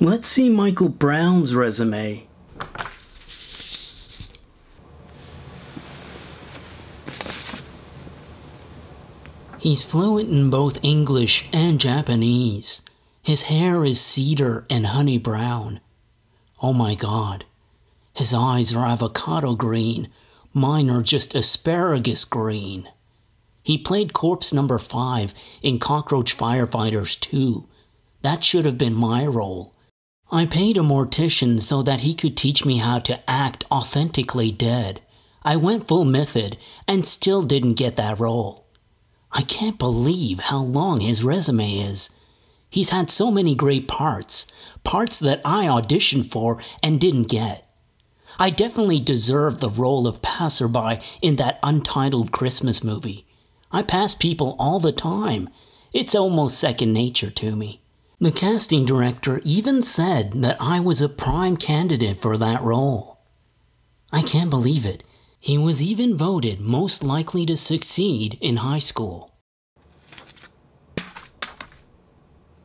Let's see Michael Brown's resume. He's fluent in both English and Japanese. His hair is cedar and honey brown. Oh my god. His eyes are avocado green. Mine are just asparagus green. He played corpse number five in Cockroach Firefighters 2. That should have been my role. I paid a mortician so that he could teach me how to act authentically dead. I went full method and still didn't get that role. I can't believe how long his resume is. He's had so many great parts, parts that I auditioned for and didn't get. I definitely deserved the role of passerby in that untitled Christmas movie. I pass people all the time. It's almost second nature to me. The casting director even said that I was a prime candidate for that role. I can't believe it. He was even voted most likely to succeed in high school.